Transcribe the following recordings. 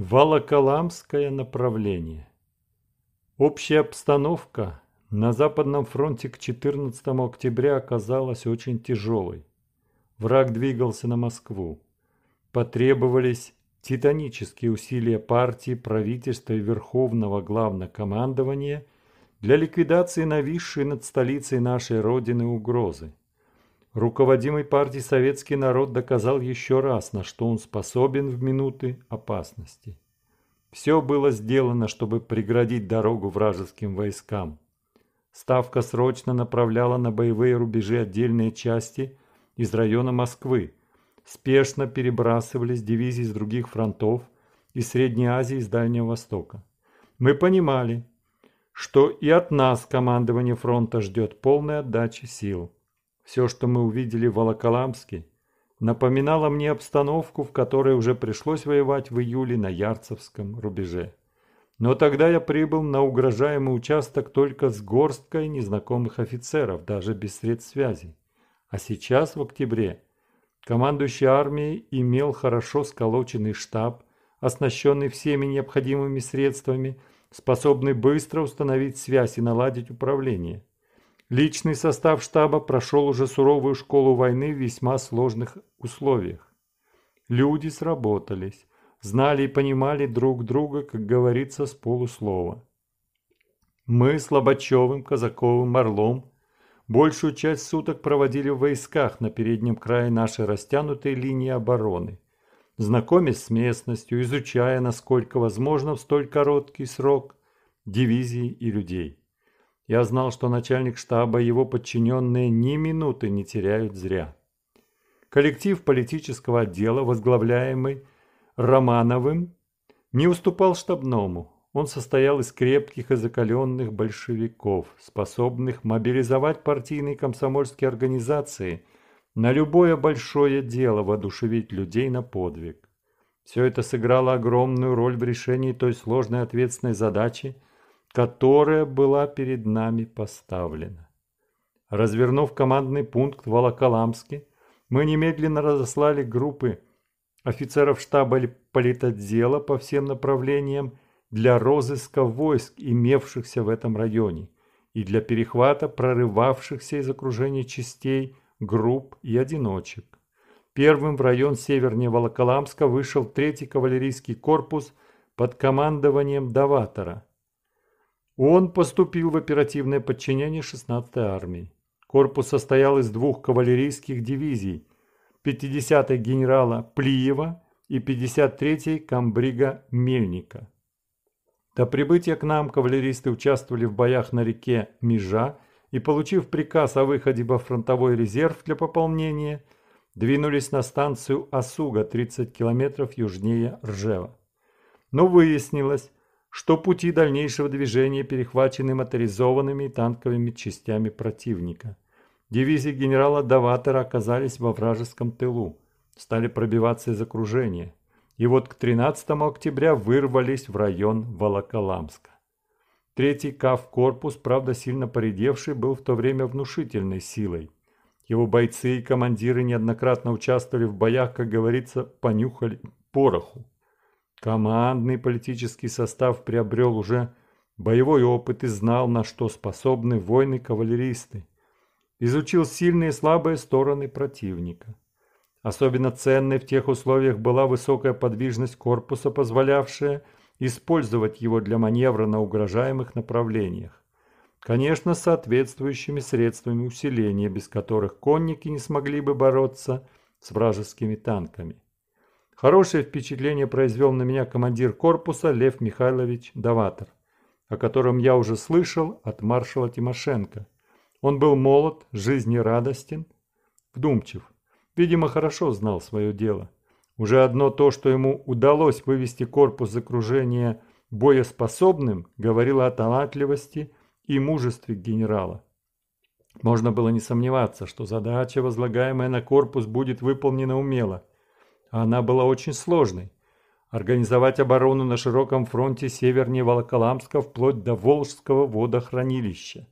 Волоколамское направление. Общая обстановка на Западном фронте к 14 октября оказалась очень тяжелой. Враг двигался на Москву. Потребовались титанические усилия партии, правительства и Верховного Главнокомандования для ликвидации нависшей над столицей нашей Родины угрозы. Руководимый партией советский народ доказал еще раз, на что он способен в минуты опасности. Все было сделано, чтобы преградить дорогу вражеским войскам. Ставка срочно направляла на боевые рубежи отдельные части из района Москвы. Спешно перебрасывались дивизии с других фронтов из Средней Азии и с Дальнего Востока. Мы понимали, что и от нас командование фронта ждет полной отдачи сил. Все, что мы увидели в Волоколамске, напоминало мне обстановку, в которой уже пришлось воевать в июле на Ярцевском рубеже. Но тогда я прибыл на угрожаемый участок только с горсткой незнакомых офицеров, даже без средств связи. А сейчас, в октябре, командующий армией имел хорошо сколоченный штаб, оснащенный всеми необходимыми средствами, способный быстро установить связь и наладить управление. Личный состав штаба прошел уже суровую школу войны в весьма сложных условиях. Люди сработались, знали и понимали друг друга, как говорится, с полуслова. Мы с Лобачевым, Казаковым, Орлом большую часть суток проводили в войсках на переднем крае нашей растянутой линии обороны, знакомясь с местностью, изучая, насколько возможно, в столь короткий срок дивизии и людей. Я знал, что начальник штаба и его подчиненные ни минуты не теряют зря. Коллектив политического отдела, возглавляемый Романовым, не уступал штабному. Он состоял из крепких и закаленных большевиков, способных мобилизовать партийные комсомольские организации на любое большое дело воодушевить людей на подвиг. Все это сыграло огромную роль в решении той сложной ответственной задачи – которая была перед нами поставлена. Развернув командный пункт в Волоколамске, мы немедленно разослали группы офицеров штаба политотдела по всем направлениям для розыска войск, имевшихся в этом районе, и для перехвата прорывавшихся из окружения частей, групп и одиночек. Первым в район севернее Волоколамска вышел 3-й кавалерийский корпус под командованием Даватора – он поступил в оперативное подчинение 16-й армии. Корпус состоял из двух кавалерийских дивизий – 50-й генерала Плиева и 53-й комбрига Мельника. До прибытия к нам кавалеристы участвовали в боях на реке Межа и, получив приказ о выходе во фронтовой резерв для пополнения, двинулись на станцию Осуга 30 километров южнее Ржева. Но выяснилось, что пути дальнейшего движения перехвачены моторизованными и танковыми частями противника. Дивизии генерала Даватера оказались во вражеском тылу, стали пробиваться из окружения, и вот к 13 октября вырвались в район Волоколамска. Третий КАВ-корпус, правда сильно поредевший, был в то время внушительной силой. Его бойцы и командиры неоднократно участвовали в боях, как говорится, понюхали пороху. Командный политический состав приобрел уже боевой опыт и знал, на что способны воины-кавалеристы. Изучил сильные и слабые стороны противника. Особенно ценной в тех условиях была высокая подвижность корпуса, позволявшая использовать его для маневра на угрожаемых направлениях. Конечно, соответствующими средствами усиления, без которых конники не смогли бы бороться с вражескими танками. Хорошее впечатление произвел на меня командир корпуса Лев Михайлович Даватор, о котором я уже слышал от маршала Тимошенко. Он был молод, жизнерадостен, вдумчив. Видимо, хорошо знал свое дело. Уже одно то, что ему удалось вывести корпус из окружения боеспособным, говорило о талантливости и мужестве генерала. Можно было не сомневаться, что задача, возлагаемая на корпус, будет выполнена умело – а Она была очень сложной. Организовать оборону на широком фронте севернее Волоколамска вплоть до Волжского водохранилища.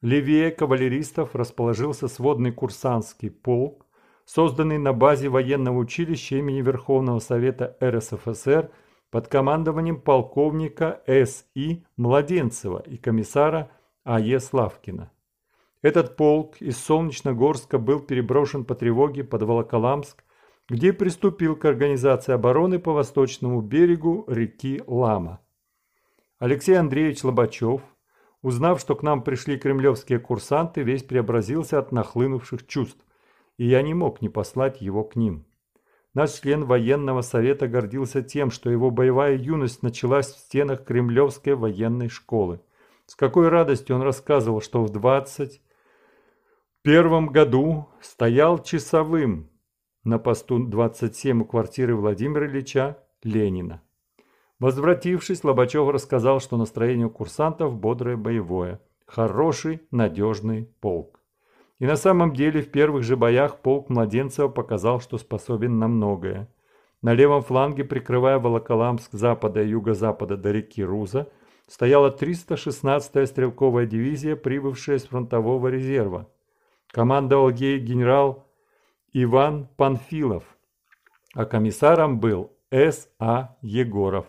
Левее кавалеристов расположился сводный курсантский полк, созданный на базе военного училища имени Верховного Совета РСФСР под командованием полковника С.И. Младенцева и комиссара А.Е. Славкина. Этот полк из Солнечногорска был переброшен по тревоге под Волоколамск где приступил к организации обороны по восточному берегу реки Лама. Алексей Андреевич Лобачев, узнав, что к нам пришли кремлевские курсанты, весь преобразился от нахлынувших чувств, и я не мог не послать его к ним. Наш член военного совета гордился тем, что его боевая юность началась в стенах кремлевской военной школы. С какой радостью он рассказывал, что в 20 первом году стоял часовым на посту 27 у квартиры Владимира Ильича Ленина. Возвратившись, Лобачев рассказал, что настроение у курсантов бодрое боевое, хороший, надежный полк. И на самом деле в первых же боях полк Младенцева показал, что способен на многое. На левом фланге, прикрывая Волоколамск запада и юго-запада до реки Руза, стояла 316-я стрелковая дивизия, прибывшая с фронтового резерва. Командовал ей генерал Иван Панфилов, а комиссаром был С.А. Егоров.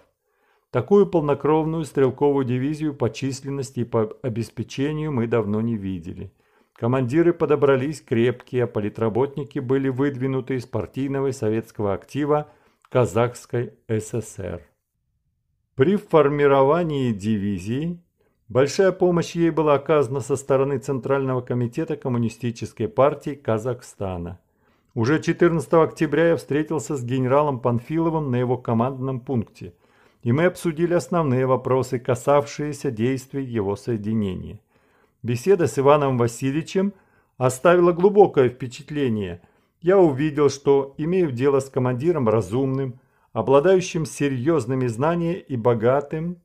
Такую полнокровную стрелковую дивизию по численности и по обеспечению мы давно не видели. Командиры подобрались крепкие, а политработники были выдвинуты из партийного и советского актива Казахской ССР. При формировании дивизии большая помощь ей была оказана со стороны Центрального комитета Коммунистической партии Казахстана – уже 14 октября я встретился с генералом Панфиловым на его командном пункте, и мы обсудили основные вопросы, касавшиеся действий его соединения. Беседа с Иваном Васильевичем оставила глубокое впечатление. Я увидел, что имею дело с командиром разумным, обладающим серьезными знаниями и богатым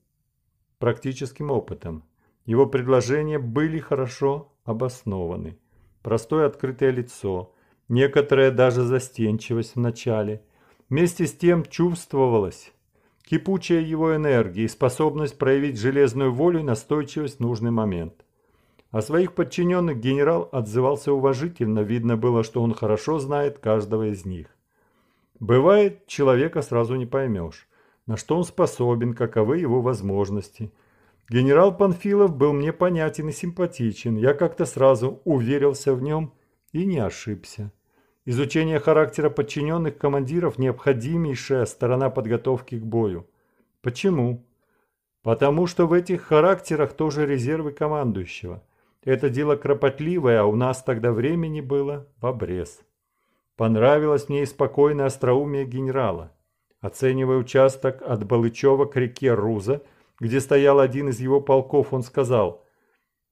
практическим опытом. Его предложения были хорошо обоснованы. Простое открытое лицо – некоторая даже застенчивость вначале. Вместе с тем чувствовалась кипучая его энергия и способность проявить железную волю и настойчивость в нужный момент. О своих подчиненных генерал отзывался уважительно, видно было, что он хорошо знает каждого из них. Бывает, человека сразу не поймешь, на что он способен, каковы его возможности. Генерал Панфилов был мне понятен и симпатичен, я как-то сразу уверился в нем и не ошибся. Изучение характера подчиненных командиров – необходимейшая сторона подготовки к бою. Почему? Потому что в этих характерах тоже резервы командующего. Это дело кропотливое, а у нас тогда времени было в обрез. Понравилось мне и спокойное остроумие генерала. Оценивая участок от Балычева к реке Руза, где стоял один из его полков, он сказал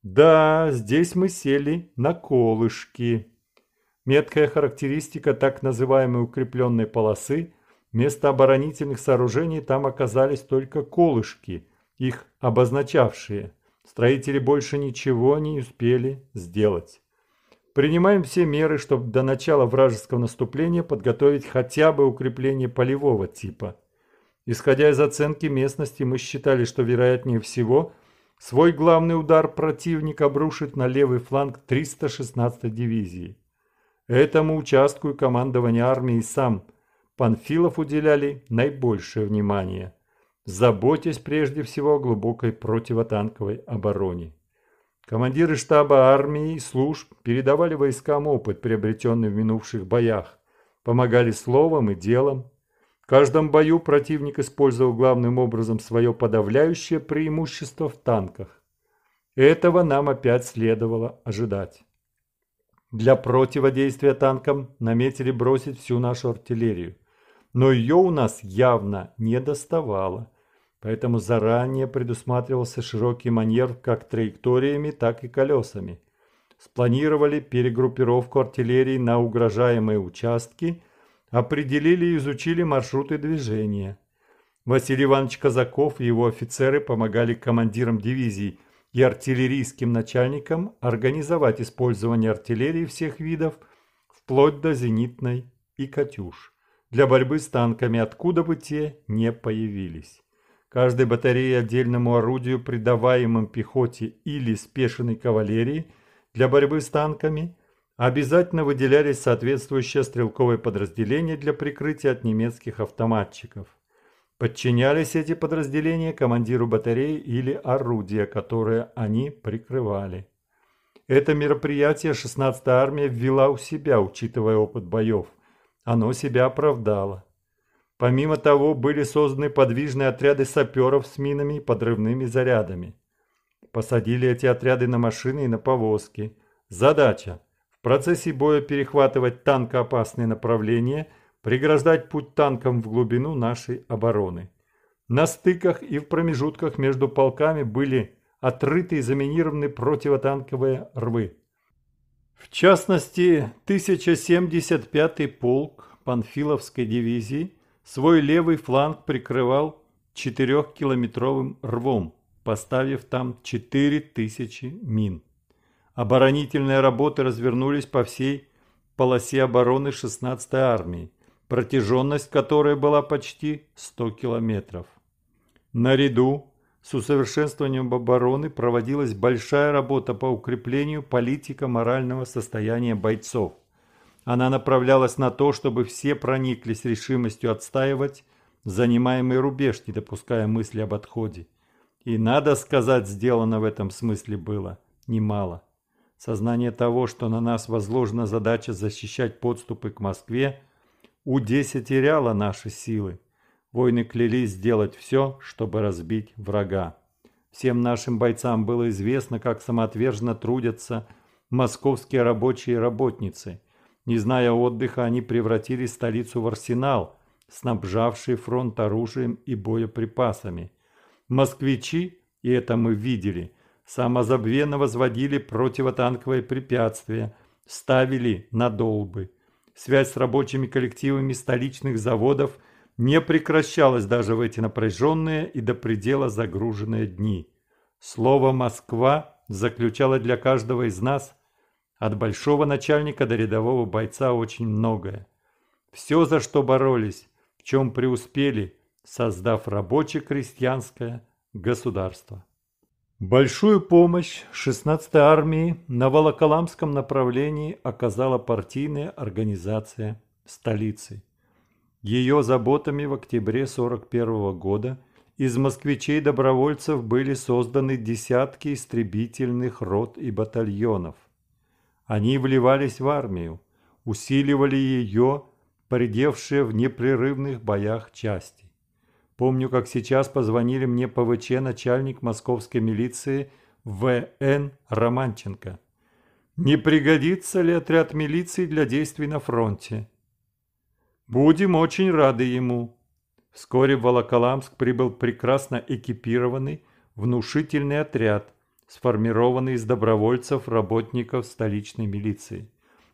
«Да, здесь мы сели на колышки». Меткая характеристика так называемой укрепленной полосы – Вместо оборонительных сооружений там оказались только колышки, их обозначавшие. Строители больше ничего не успели сделать. Принимаем все меры, чтобы до начала вражеского наступления подготовить хотя бы укрепление полевого типа. Исходя из оценки местности, мы считали, что вероятнее всего свой главный удар противник обрушит на левый фланг 316-й дивизии. Этому участку и командованию армии сам Панфилов уделяли наибольшее внимание, заботясь прежде всего о глубокой противотанковой обороне. Командиры штаба армии и служб передавали войскам опыт, приобретенный в минувших боях, помогали словом и делом. В каждом бою противник использовал главным образом свое подавляющее преимущество в танках. Этого нам опять следовало ожидать. Для противодействия танкам наметили бросить всю нашу артиллерию. Но ее у нас явно не доставало. Поэтому заранее предусматривался широкий маневр как траекториями, так и колесами. Спланировали перегруппировку артиллерии на угрожаемые участки, определили и изучили маршруты движения. Василий Иванович Казаков и его офицеры помогали командирам дивизий – и артиллерийским начальникам организовать использование артиллерии всех видов, вплоть до зенитной и «Катюш», для борьбы с танками, откуда бы те не появились. Каждой батарее отдельному орудию, придаваемым пехоте или спешенной кавалерии для борьбы с танками, обязательно выделялись соответствующие стрелковые подразделения для прикрытия от немецких автоматчиков. Подчинялись эти подразделения командиру батареи или орудия, которые они прикрывали. Это мероприятие 16-я армия ввела у себя, учитывая опыт боев. Оно себя оправдало. Помимо того, были созданы подвижные отряды саперов с минами и подрывными зарядами. Посадили эти отряды на машины и на повозки. Задача – в процессе боя перехватывать танкоопасные направления преграждать путь танкам в глубину нашей обороны. На стыках и в промежутках между полками были отрыты и заминированы противотанковые рвы. В частности, 1075-й полк Панфиловской дивизии свой левый фланг прикрывал 4-километровым рвом, поставив там 4000 мин. Оборонительные работы развернулись по всей полосе обороны 16-й армии протяженность которой была почти 100 километров. Наряду с усовершенствованием обороны проводилась большая работа по укреплению политико-морального состояния бойцов. Она направлялась на то, чтобы все прониклись решимостью отстаивать занимаемый рубеж, не допуская мысли об отходе. И, надо сказать, сделано в этом смысле было немало. Сознание того, что на нас возложена задача защищать подступы к Москве, у удесятеряло наши силы. Войны клялись сделать все, чтобы разбить врага. Всем нашим бойцам было известно, как самоотверженно трудятся московские рабочие и работницы. Не зная отдыха, они превратили столицу в арсенал, снабжавший фронт оружием и боеприпасами. Москвичи, и это мы видели, самозабвенно возводили противотанковые препятствия, ставили на долбы связь с рабочими коллективами столичных заводов не прекращалась даже в эти напряженные и до предела загруженные дни. Слово «Москва» заключало для каждого из нас от большого начальника до рядового бойца очень многое. Все, за что боролись, в чем преуспели, создав рабоче-крестьянское государство. Большую помощь 16-й армии на Волоколамском направлении оказала партийная организация столицы. Ее заботами в октябре 1941 года из москвичей-добровольцев были созданы десятки истребительных рот и батальонов. Они вливались в армию, усиливали ее, придевшие в непрерывных боях части. Помню, как сейчас позвонили мне ПВЧ начальник московской милиции В.Н. Романченко. Не пригодится ли отряд милиции для действий на фронте? Будем очень рады ему. Вскоре в Волоколамск прибыл прекрасно экипированный, внушительный отряд, сформированный из добровольцев работников столичной милиции.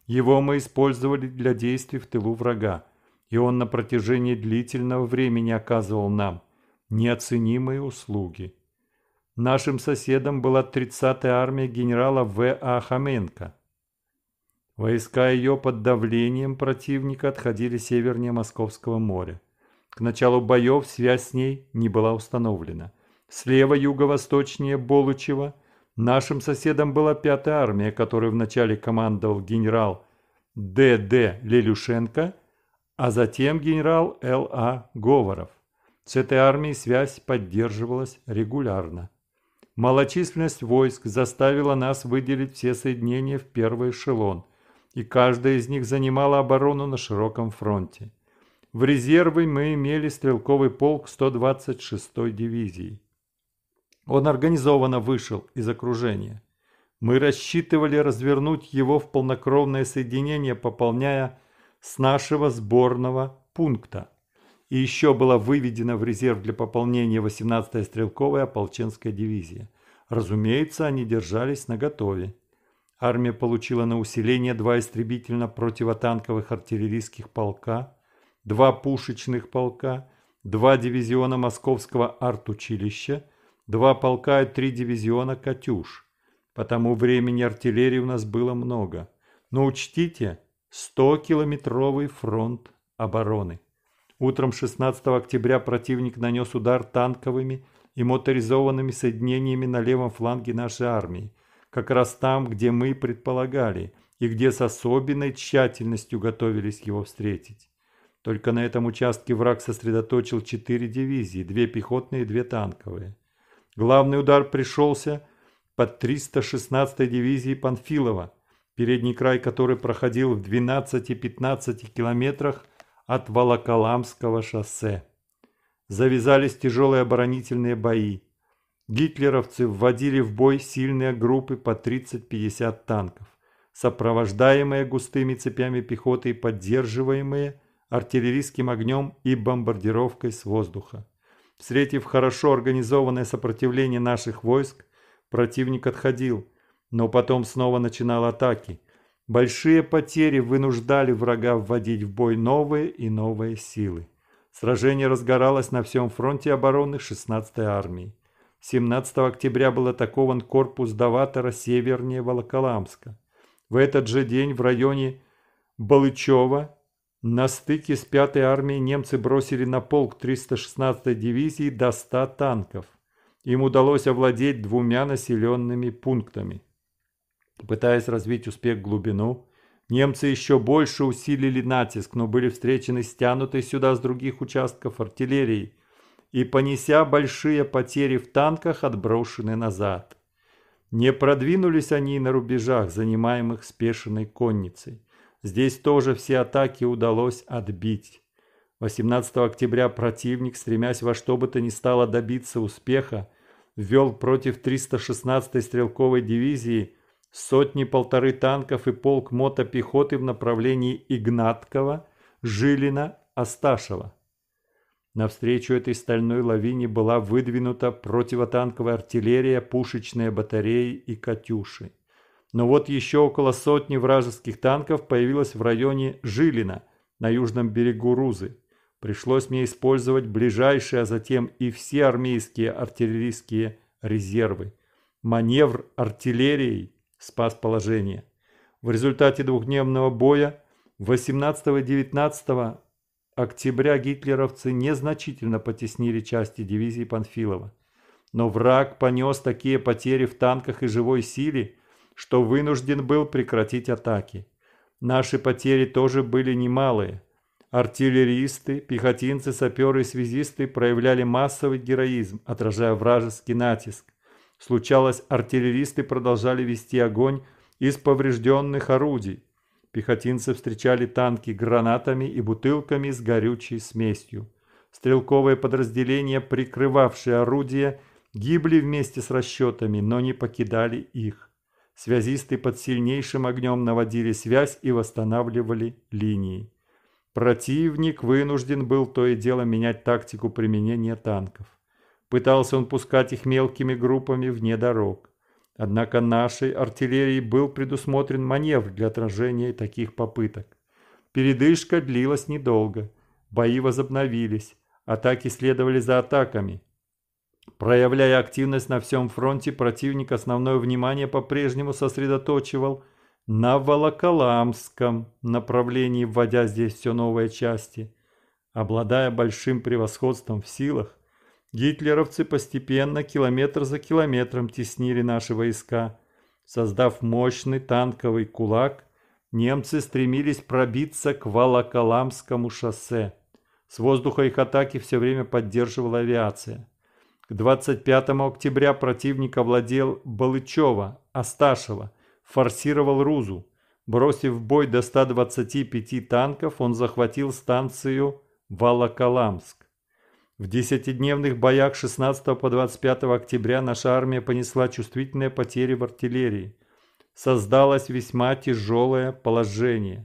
Его мы использовали для действий в тылу врага и он на протяжении длительного времени оказывал нам неоценимые услуги. Нашим соседом была 30-я армия генерала В.А. А. Хоменко. Войска ее под давлением противника отходили севернее Московского моря. К началу боев связь с ней не была установлена. Слева юго-восточнее Болучева нашим соседом была 5-я армия, которой вначале командовал генерал Д.Д. Лелюшенко – а затем генерал Л.А. Говоров. С этой армией связь поддерживалась регулярно. Малочисленность войск заставила нас выделить все соединения в первый эшелон, и каждая из них занимала оборону на широком фронте. В резервы мы имели стрелковый полк 126-й дивизии. Он организованно вышел из окружения. Мы рассчитывали развернуть его в полнокровное соединение, пополняя с нашего сборного пункта. И еще была выведена в резерв для пополнения 18-я стрелковая ополченская дивизия. Разумеется, они держались наготове. Армия получила на усиление два истребительно-противотанковых артиллерийских полка, два пушечных полка, два дивизиона Московского артучилища, два полка и три дивизиона «Катюш». По тому времени артиллерии у нас было много. Но учтите, 100-километровый фронт обороны. Утром 16 октября противник нанес удар танковыми и моторизованными соединениями на левом фланге нашей армии, как раз там, где мы предполагали и где с особенной тщательностью готовились его встретить. Только на этом участке враг сосредоточил четыре дивизии, две пехотные и две танковые. Главный удар пришелся под 316-й дивизией Панфилова – передний край которой проходил в 12-15 километрах от Волоколамского шоссе. Завязались тяжелые оборонительные бои. Гитлеровцы вводили в бой сильные группы по 30-50 танков, сопровождаемые густыми цепями пехоты и поддерживаемые артиллерийским огнем и бомбардировкой с воздуха. Встретив хорошо организованное сопротивление наших войск, противник отходил – но потом снова начинал атаки. Большие потери вынуждали врага вводить в бой новые и новые силы. Сражение разгоралось на всем фронте обороны 16-й армии. 17 октября был атакован корпус Даватора севернее Волоколамска. В этот же день в районе Балычева на стыке с 5-й армией немцы бросили на полк 316-й дивизии до 100 танков. Им удалось овладеть двумя населенными пунктами. Пытаясь развить успех в глубину, немцы еще больше усилили натиск, но были встречены стянутой сюда с других участков артиллерии и, понеся большие потери в танках, отброшены назад. Не продвинулись они на рубежах, занимаемых спешенной конницей. Здесь тоже все атаки удалось отбить. 18 октября противник, стремясь во что бы то ни стало добиться успеха, ввел против 316-й стрелковой дивизии – сотни-полторы танков и полк мотопехоты в направлении Игнаткова, Жилина, Осташева. Навстречу этой стальной лавине была выдвинута противотанковая артиллерия, пушечные батареи и «Катюши». Но вот еще около сотни вражеских танков появилось в районе Жилина, на южном берегу Рузы. Пришлось мне использовать ближайшие, а затем и все армейские артиллерийские резервы. Маневр артиллерией спас положение. В результате двухдневного боя 18-19 октября гитлеровцы незначительно потеснили части дивизии Панфилова. Но враг понес такие потери в танках и живой силе, что вынужден был прекратить атаки. Наши потери тоже были немалые. Артиллеристы, пехотинцы, саперы и связисты проявляли массовый героизм, отражая вражеский натиск. Случалось, артиллеристы продолжали вести огонь из поврежденных орудий. Пехотинцы встречали танки гранатами и бутылками с горючей смесью. Стрелковые подразделения, прикрывавшие орудия, гибли вместе с расчетами, но не покидали их. Связисты под сильнейшим огнем наводили связь и восстанавливали линии. Противник вынужден был то и дело менять тактику применения танков. Пытался он пускать их мелкими группами вне дорог. Однако нашей артиллерии был предусмотрен маневр для отражения таких попыток. Передышка длилась недолго. Бои возобновились. Атаки следовали за атаками. Проявляя активность на всем фронте, противник основное внимание по-прежнему сосредоточивал на Волоколамском направлении, вводя здесь все новые части. Обладая большим превосходством в силах, Гитлеровцы постепенно километр за километром теснили наши войска. Создав мощный танковый кулак, немцы стремились пробиться к Волоколамскому шоссе. С воздуха их атаки все время поддерживала авиация. К 25 октября противник овладел Балычева, Асташева, форсировал Рузу. Бросив в бой до 125 танков, он захватил станцию Волоколамск. В десятидневных боях 16 по 25 октября наша армия понесла чувствительные потери в артиллерии. Создалось весьма тяжелое положение.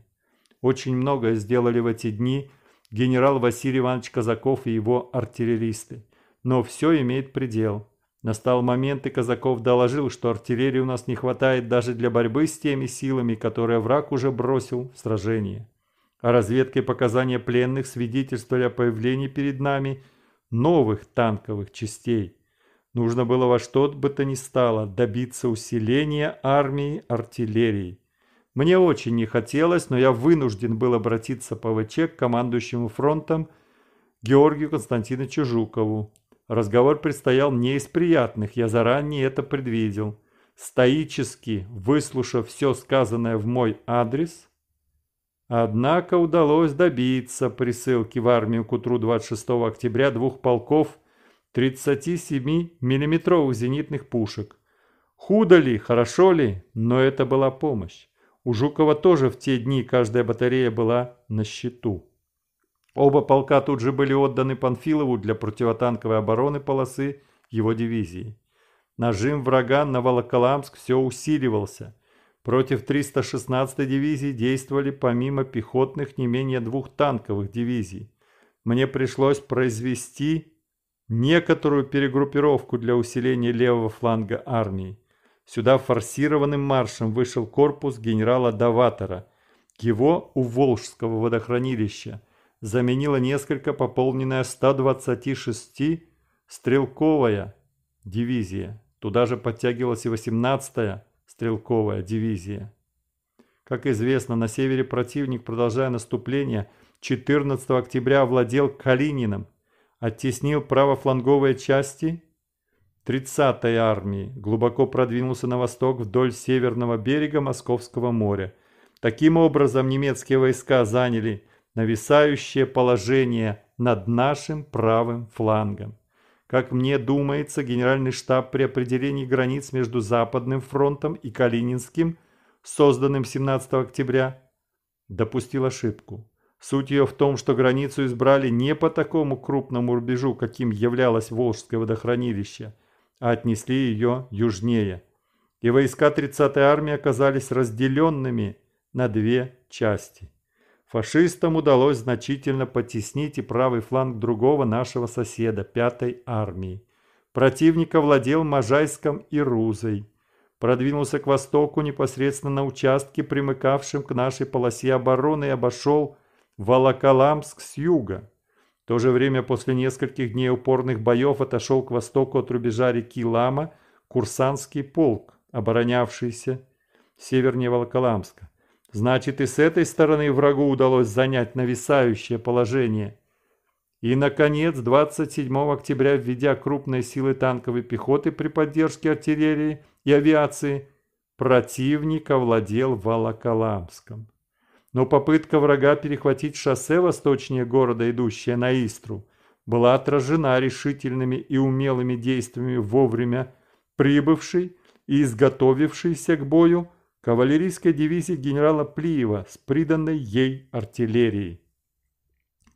Очень многое сделали в эти дни генерал Василий Иванович Казаков и его артиллеристы. Но все имеет предел. Настал момент, и Казаков доложил, что артиллерии у нас не хватает даже для борьбы с теми силами, которые враг уже бросил в сражение. О а разведке показания пленных свидетельствовали о появлении перед нами – новых танковых частей. Нужно было во что бы то ни стало добиться усиления армии артиллерии. Мне очень не хотелось, но я вынужден был обратиться по ВЧ к командующему фронтом Георгию Константиновичу Жукову. Разговор предстоял не из приятных, я заранее это предвидел. Стоически выслушав все сказанное в мой адрес, Однако удалось добиться присылки в армию к утру 26 октября двух полков 37 миллиметровых зенитных пушек. Худо ли, хорошо ли, но это была помощь. У Жукова тоже в те дни каждая батарея была на счету. Оба полка тут же были отданы Панфилову для противотанковой обороны полосы его дивизии. Нажим врага на Волоколамск все усиливался – Против 316-й дивизии действовали помимо пехотных не менее двух танковых дивизий. Мне пришлось произвести некоторую перегруппировку для усиления левого фланга армии. Сюда форсированным маршем вышел корпус генерала Даватора. Его у Волжского водохранилища заменила несколько пополненная 126 стрелковая дивизия. Туда же подтягивалась и 18-я стрелковая дивизия. Как известно, на севере противник, продолжая наступление, 14 октября овладел Калининым, оттеснил правофланговые части 30-й армии, глубоко продвинулся на восток вдоль северного берега Московского моря. Таким образом, немецкие войска заняли нависающее положение над нашим правым флангом. Как мне думается, Генеральный штаб при определении границ между Западным фронтом и Калининским, созданным 17 октября, допустил ошибку. Суть ее в том, что границу избрали не по такому крупному рубежу, каким являлось Волжское водохранилище, а отнесли ее южнее. И войска 30-й армии оказались разделенными на две части фашистам удалось значительно потеснить и правый фланг другого нашего соседа, 5-й армии. Противник овладел Можайском и Рузой. Продвинулся к востоку непосредственно на участке, примыкавшем к нашей полосе обороны, и обошел Волоколамск с юга. В то же время после нескольких дней упорных боев отошел к востоку от рубежа реки Лама Курсанский полк, оборонявшийся севернее Волоколамска. Значит, и с этой стороны врагу удалось занять нависающее положение. И, наконец, 27 октября, введя крупные силы танковой пехоты при поддержке артиллерии и авиации, противник овладел Волоколамском. Но попытка врага перехватить шоссе восточнее города, идущее на Истру, была отражена решительными и умелыми действиями вовремя прибывшей и изготовившейся к бою кавалерийской дивизии генерала Плиева с приданной ей артиллерией.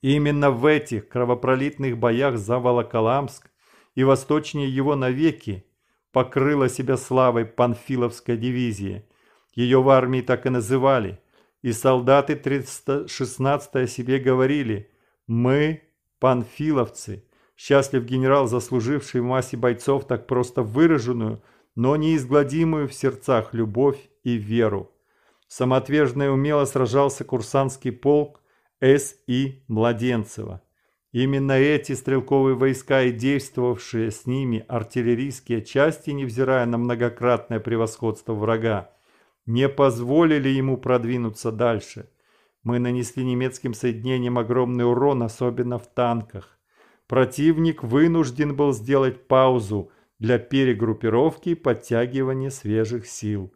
Именно в этих кровопролитных боях за Волоколамск и восточнее его навеки покрыла себя славой Панфиловская дивизия. Ее в армии так и называли. И солдаты 316-й о себе говорили «Мы – панфиловцы». Счастлив генерал, заслуживший в массе бойцов так просто выраженную, но неизгладимую в сердцах любовь и веру. Самоотверженно и умело сражался курсантский полк С.И. Младенцева. Именно эти стрелковые войска и действовавшие с ними артиллерийские части, невзирая на многократное превосходство врага, не позволили ему продвинуться дальше. Мы нанесли немецким соединениям огромный урон, особенно в танках. Противник вынужден был сделать паузу для перегруппировки и подтягивания свежих сил.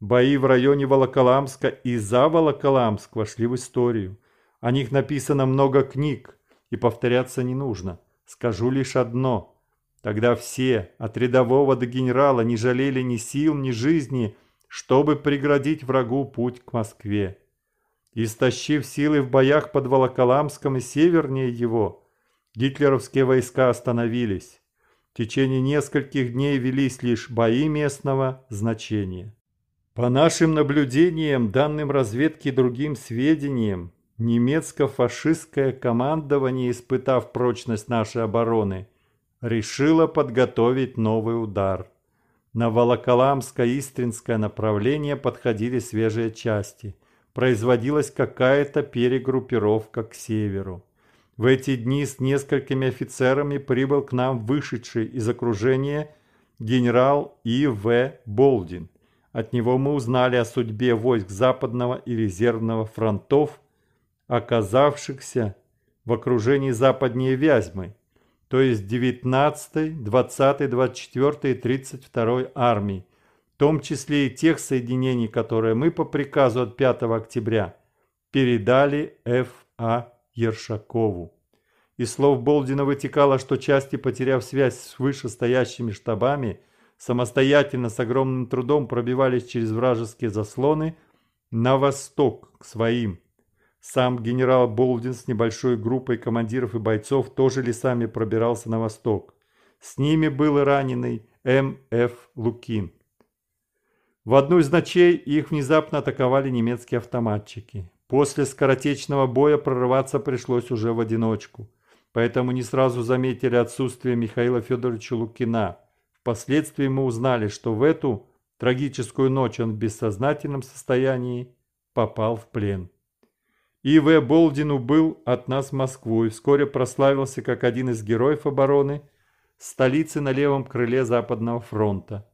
Бои в районе Волоколамска и за Волоколамск вошли в историю. О них написано много книг, и повторяться не нужно. Скажу лишь одно. Тогда все, от рядового до генерала, не жалели ни сил, ни жизни, чтобы преградить врагу путь к Москве. Истощив силы в боях под Волоколамском и севернее его, гитлеровские войска остановились. В течение нескольких дней велись лишь бои местного значения. По нашим наблюдениям, данным разведки и другим сведениям, немецко-фашистское командование, испытав прочность нашей обороны, решило подготовить новый удар. На Волоколамско-Истринское направление подходили свежие части. Производилась какая-то перегруппировка к северу. В эти дни с несколькими офицерами прибыл к нам вышедший из окружения генерал И.В. Болдин – от него мы узнали о судьбе войск Западного и Резервного фронтов, оказавшихся в окружении западнее Вязьмы, то есть 19, 20, 24 и 32 армий, в том числе и тех соединений, которые мы по приказу от 5 октября передали Ф.А. Ершакову. Из слов Болдина вытекало, что части, потеряв связь с вышестоящими штабами – самостоятельно с огромным трудом пробивались через вражеские заслоны на восток к своим. Сам генерал Болдин с небольшой группой командиров и бойцов тоже лесами пробирался на восток. С ними был раненый М.Ф. Лукин. В одну из ночей их внезапно атаковали немецкие автоматчики. После скоротечного боя прорываться пришлось уже в одиночку. Поэтому не сразу заметили отсутствие Михаила Федоровича Лукина – Впоследствии мы узнали, что в эту трагическую ночь он в бессознательном состоянии попал в плен. И.В. Болдину был от нас Москву и вскоре прославился как один из героев обороны столицы на левом крыле Западного фронта.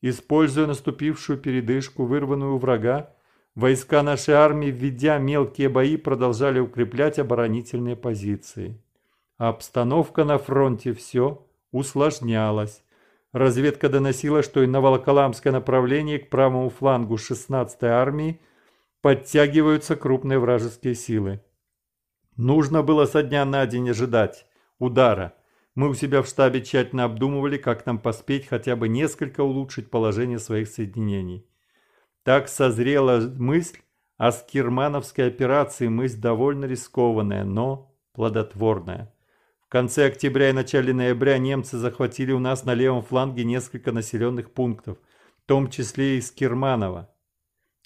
Используя наступившую передышку, вырванную у врага, войска нашей армии, введя мелкие бои, продолжали укреплять оборонительные позиции. Обстановка на фронте все усложнялась разведка доносила, что и на Волоколамское направлении к правому флангу 16-й армии подтягиваются крупные вражеские силы. Нужно было со дня на день ожидать удара. Мы у себя в штабе тщательно обдумывали, как нам поспеть хотя бы несколько улучшить положение своих соединений. Так созрела мысль о скирмановской операции, мысль довольно рискованная, но плодотворная. В конце октября и начале ноября немцы захватили у нас на левом фланге несколько населенных пунктов, в том числе и Скирманово.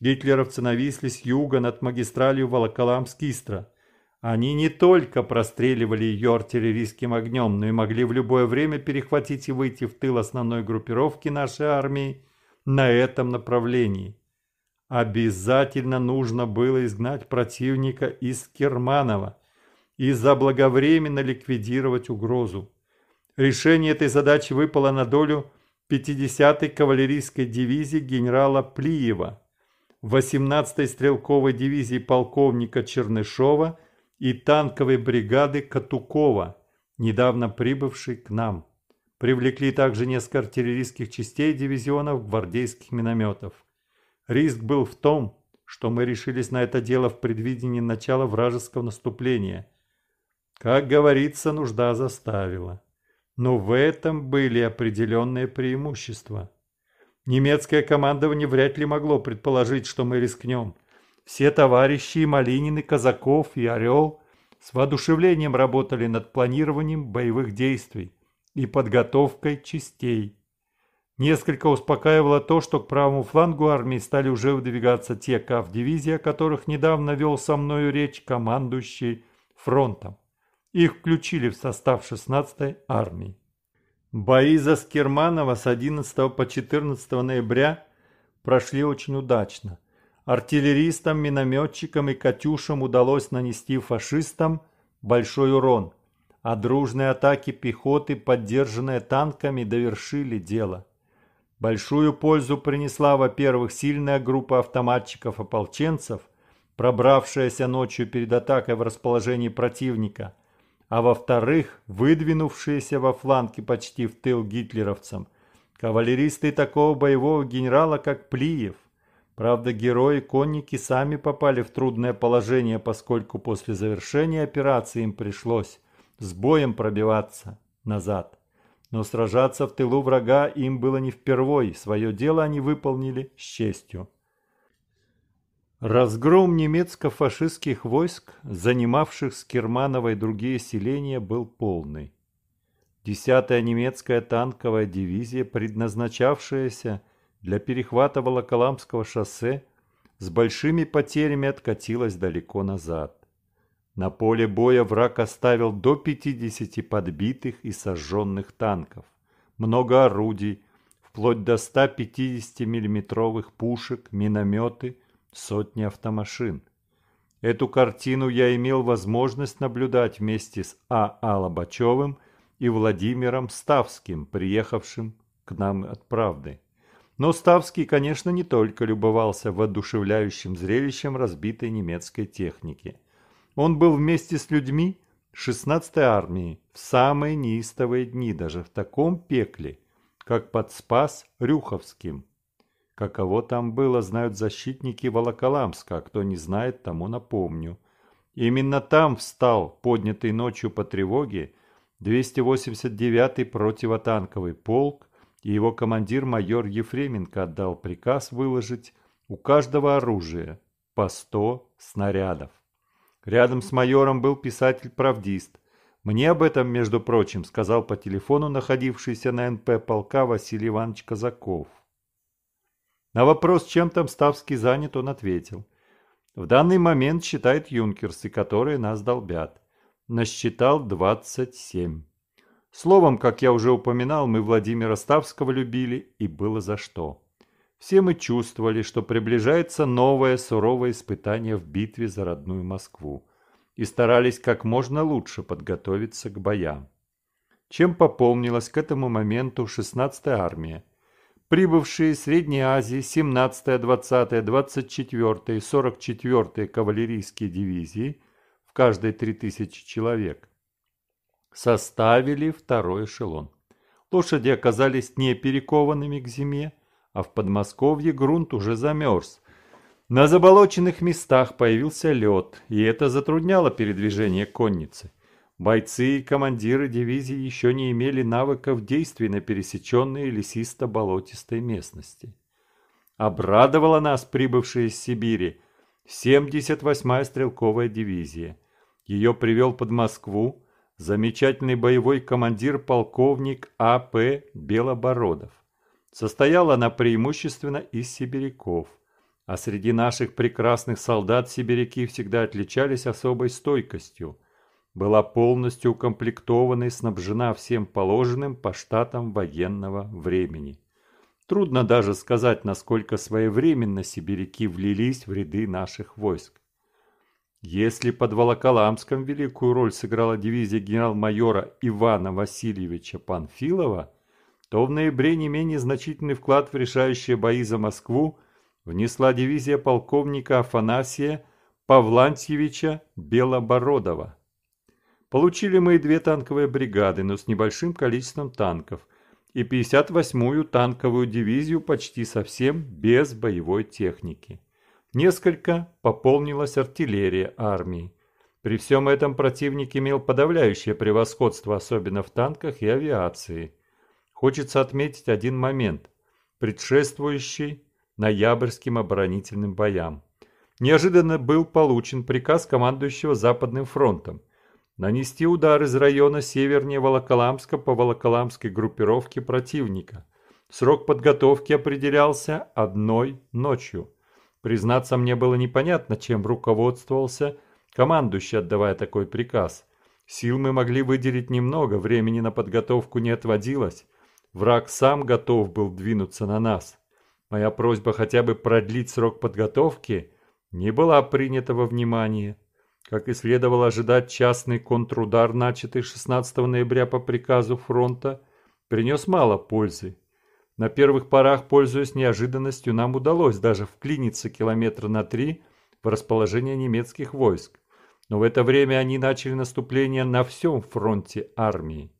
Гитлеровцы нависли с юга над магистралью Волоколамск-Истра. Они не только простреливали ее артиллерийским огнем, но и могли в любое время перехватить и выйти в тыл основной группировки нашей армии на этом направлении. Обязательно нужно было изгнать противника из Керманова – и заблаговременно ликвидировать угрозу. Решение этой задачи выпало на долю 50-й кавалерийской дивизии генерала Плиева, 18-й стрелковой дивизии полковника Чернышова и танковой бригады Катукова, недавно прибывшей к нам. Привлекли также несколько артиллерийских частей дивизионов гвардейских минометов. Риск был в том, что мы решились на это дело в предвидении начала вражеского наступления – как говорится, нужда заставила. Но в этом были определенные преимущества. Немецкое командование вряд ли могло предположить, что мы рискнем. Все товарищи и Малинин, и Казаков, и Орел с воодушевлением работали над планированием боевых действий и подготовкой частей. Несколько успокаивало то, что к правому флангу армии стали уже выдвигаться те КАВ-дивизии, о которых недавно вел со мною речь командующий фронтом. Их включили в состав 16-й армии. Бои за Скирманова с 11 по 14 ноября прошли очень удачно. Артиллеристам, минометчикам и «Катюшам» удалось нанести фашистам большой урон, а дружные атаки пехоты, поддержанные танками, довершили дело. Большую пользу принесла, во-первых, сильная группа автоматчиков-ополченцев, пробравшаяся ночью перед атакой в расположении противника – а во-вторых, выдвинувшиеся во фланги почти в тыл гитлеровцам, кавалеристы такого боевого генерала, как Плиев. Правда, герои-конники сами попали в трудное положение, поскольку после завершения операции им пришлось с боем пробиваться назад. Но сражаться в тылу врага им было не впервой, свое дело они выполнили с честью. Разгром немецко-фашистских войск, занимавших Скирманово и другие селения, был полный. Десятая немецкая танковая дивизия, предназначавшаяся для перехвата Волоколамского шоссе, с большими потерями откатилась далеко назад. На поле боя враг оставил до 50 подбитых и сожженных танков, много орудий, вплоть до 150 миллиметровых пушек, минометы – сотни автомашин. Эту картину я имел возможность наблюдать вместе с А. А. Лобачевым и Владимиром Ставским, приехавшим к нам от «Правды». Но Ставский, конечно, не только любовался воодушевляющим зрелищем разбитой немецкой техники. Он был вместе с людьми 16-й армии в самые неистовые дни, даже в таком пекле, как под Спас Рюховским – Каково там было, знают защитники Волоколамска, а кто не знает, тому напомню. Именно там встал, поднятый ночью по тревоге, 289-й противотанковый полк, и его командир майор Ефременко отдал приказ выложить у каждого оружия по 100 снарядов. Рядом с майором был писатель-правдист. Мне об этом, между прочим, сказал по телефону находившийся на НП полка Василий Иванович Казаков. На вопрос, чем там Ставский занят, он ответил. В данный момент считает юнкерсы, которые нас долбят. Насчитал 27. Словом, как я уже упоминал, мы Владимира Ставского любили и было за что. Все мы чувствовали, что приближается новое суровое испытание в битве за родную Москву и старались как можно лучше подготовиться к боям. Чем пополнилась к этому моменту 16-я армия – прибывшие из Средней Азии 17-я, 20-я, 24-я и 44-я кавалерийские дивизии, в каждой 3000 человек, составили второй эшелон. Лошади оказались не перекованными к зиме, а в Подмосковье грунт уже замерз. На заболоченных местах появился лед, и это затрудняло передвижение конницы. Бойцы и командиры дивизии еще не имели навыков действий на пересеченной лесисто-болотистой местности. Обрадовала нас прибывшая из Сибири 78-я стрелковая дивизия. Ее привел под Москву замечательный боевой командир полковник А.П. Белобородов. Состояла она преимущественно из сибиряков. А среди наших прекрасных солдат сибиряки всегда отличались особой стойкостью – была полностью укомплектована и снабжена всем положенным по штатам военного времени. Трудно даже сказать, насколько своевременно сибиряки влились в ряды наших войск. Если под Волоколамском великую роль сыграла дивизия генерал-майора Ивана Васильевича Панфилова, то в ноябре не менее значительный вклад в решающие бои за Москву внесла дивизия полковника Афанасия Павлантьевича Белобородова – Получили мы и две танковые бригады, но с небольшим количеством танков, и 58-ю танковую дивизию почти совсем без боевой техники. Несколько пополнилась артиллерия армии. При всем этом противник имел подавляющее превосходство, особенно в танках и авиации. Хочется отметить один момент, предшествующий ноябрьским оборонительным боям. Неожиданно был получен приказ командующего Западным фронтом – нанести удар из района севернее Волоколамска по Волоколамской группировке противника. Срок подготовки определялся одной ночью. Признаться, мне было непонятно, чем руководствовался командующий, отдавая такой приказ. Сил мы могли выделить немного, времени на подготовку не отводилось. Враг сам готов был двинуться на нас. Моя просьба хотя бы продлить срок подготовки не была принята во внимание. Как и следовало ожидать, частный контрудар, начатый 16 ноября по приказу фронта, принес мало пользы. На первых порах, пользуясь неожиданностью, нам удалось даже вклиниться километра на три в расположение немецких войск. Но в это время они начали наступление на всем фронте армии.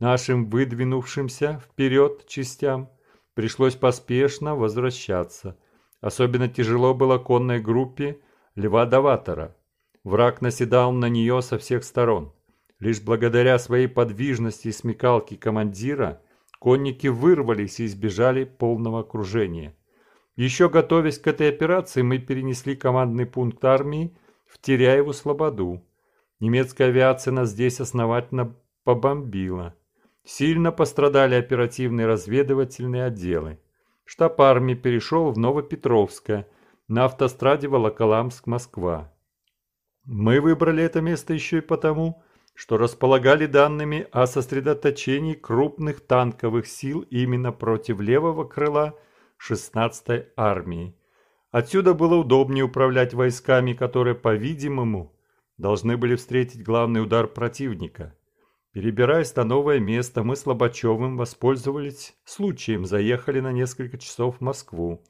Нашим выдвинувшимся вперед частям пришлось поспешно возвращаться. Особенно тяжело было конной группе Льва враг наседал на нее со всех сторон. Лишь благодаря своей подвижности и смекалке командира конники вырвались и избежали полного окружения. Еще готовясь к этой операции, мы перенесли командный пункт армии в Теряеву-Слободу. Немецкая авиация нас здесь основательно побомбила. Сильно пострадали оперативные разведывательные отделы. Штаб армии перешел в Новопетровское, на автостраде Волоколамск-Москва. Мы выбрали это место еще и потому, что располагали данными о сосредоточении крупных танковых сил именно против левого крыла 16-й армии. Отсюда было удобнее управлять войсками, которые, по-видимому, должны были встретить главный удар противника. Перебираясь на новое место, мы с Лобачевым воспользовались случаем, заехали на несколько часов в Москву.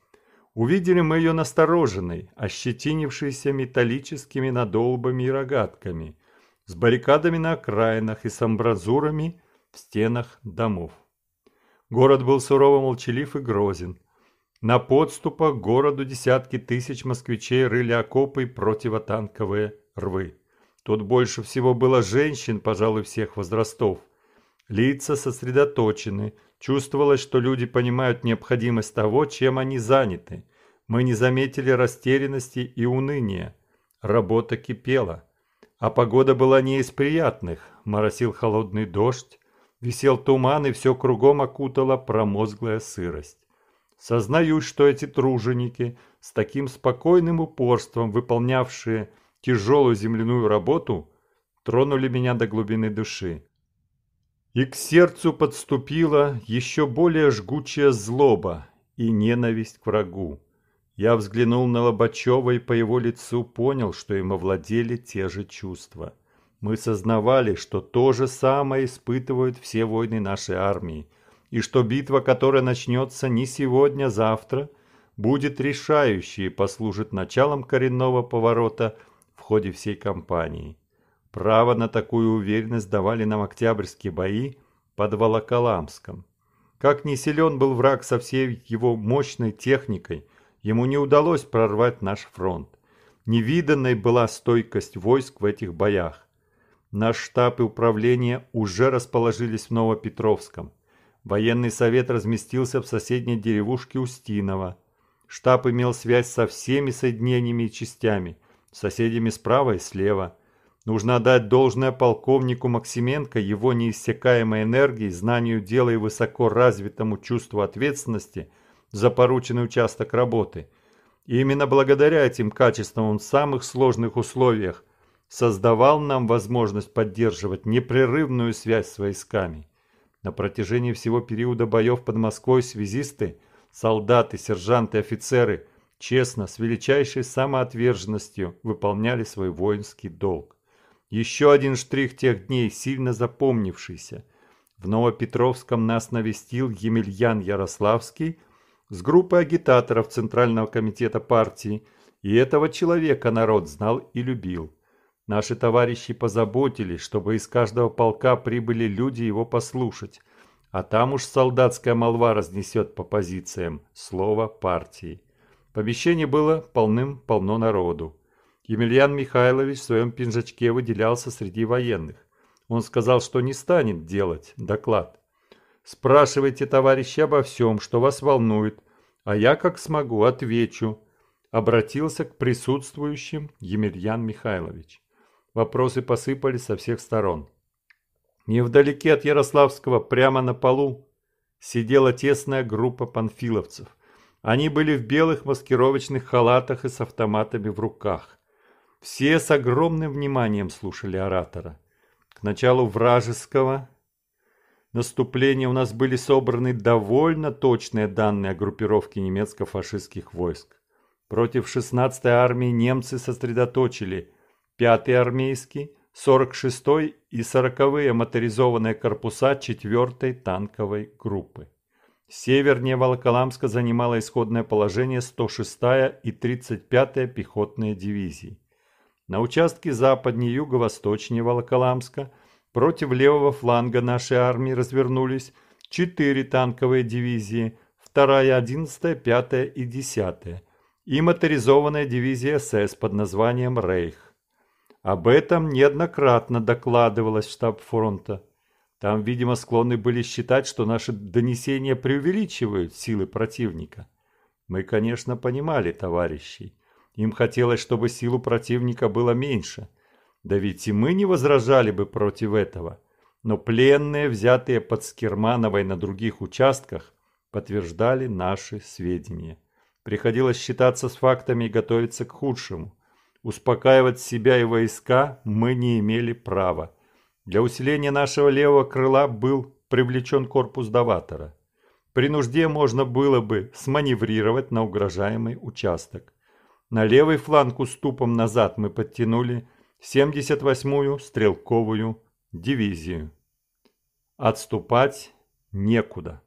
Увидели мы ее настороженной, ощетинившейся металлическими надолбами и рогатками, с баррикадами на окраинах и с амбразурами в стенах домов. Город был сурово молчалив и грозен. На подступах к городу десятки тысяч москвичей рыли окопы и противотанковые рвы. Тут больше всего было женщин, пожалуй, всех возрастов. Лица сосредоточены, Чувствовалось, что люди понимают необходимость того, чем они заняты. Мы не заметили растерянности и уныния. Работа кипела. А погода была не из приятных. Моросил холодный дождь, висел туман, и все кругом окутала промозглая сырость. Сознаюсь, что эти труженики, с таким спокойным упорством выполнявшие тяжелую земляную работу, тронули меня до глубины души. И к сердцу подступила еще более жгучая злоба и ненависть к врагу. Я взглянул на Лобачева и по его лицу понял, что им овладели те же чувства. Мы сознавали, что то же самое испытывают все войны нашей армии, и что битва, которая начнется не сегодня, а завтра, будет решающей и послужит началом коренного поворота в ходе всей кампании. Право на такую уверенность давали нам октябрьские бои под Волоколамском. Как не силен был враг со всей его мощной техникой, ему не удалось прорвать наш фронт. Невиданной была стойкость войск в этих боях. Наш штаб и управление уже расположились в Новопетровском. Военный совет разместился в соседней деревушке Устинова. Штаб имел связь со всеми соединениями и частями, соседями справа и слева – Нужно дать должное полковнику Максименко его неиссякаемой энергии, знанию дела и высоко развитому чувству ответственности за порученный участок работы. И именно благодаря этим качествам он в самых сложных условиях создавал нам возможность поддерживать непрерывную связь с войсками. На протяжении всего периода боев под Москвой связисты, солдаты, сержанты, офицеры честно, с величайшей самоотверженностью выполняли свой воинский долг. Еще один штрих тех дней, сильно запомнившийся. В Новопетровском нас навестил Емельян Ярославский с группой агитаторов Центрального комитета партии, и этого человека народ знал и любил. Наши товарищи позаботились, чтобы из каждого полка прибыли люди его послушать, а там уж солдатская молва разнесет по позициям слово партии. Помещение было полным-полно народу. Емельян Михайлович в своем пинжачке выделялся среди военных. Он сказал, что не станет делать доклад. «Спрашивайте, товарищи, обо всем, что вас волнует, а я, как смогу, отвечу», – обратился к присутствующим Емельян Михайлович. Вопросы посыпались со всех сторон. Невдалеке от Ярославского, прямо на полу, сидела тесная группа панфиловцев. Они были в белых маскировочных халатах и с автоматами в руках. Все с огромным вниманием слушали оратора. К началу вражеского наступления у нас были собраны довольно точные данные о группировке немецко-фашистских войск. Против 16-й армии немцы сосредоточили 5-й армейский, 46-й и 40-е моторизованные корпуса 4-й танковой группы. Севернее Волоколамска занимала исходное положение 106-я и 35-я пехотные дивизии. На участке западнее юго-восточнее Волоколамска против левого фланга нашей армии развернулись 4 танковые дивизии, 2-я, 11-я, 5-я и 10-я и моторизованная дивизия СС под названием «Рейх». Об этом неоднократно докладывалось в штаб фронта. Там, видимо, склонны были считать, что наши донесения преувеличивают силы противника. Мы, конечно, понимали товарищей. Им хотелось, чтобы силу противника было меньше. Да ведь и мы не возражали бы против этого. Но пленные, взятые под Скирмановой на других участках, подтверждали наши сведения. Приходилось считаться с фактами и готовиться к худшему. Успокаивать себя и войска мы не имели права. Для усиления нашего левого крыла был привлечен корпус Даватора. При нужде можно было бы сманеврировать на угрожаемый участок. На левый фланг уступом назад мы подтянули 78-ю стрелковую дивизию. Отступать некуда.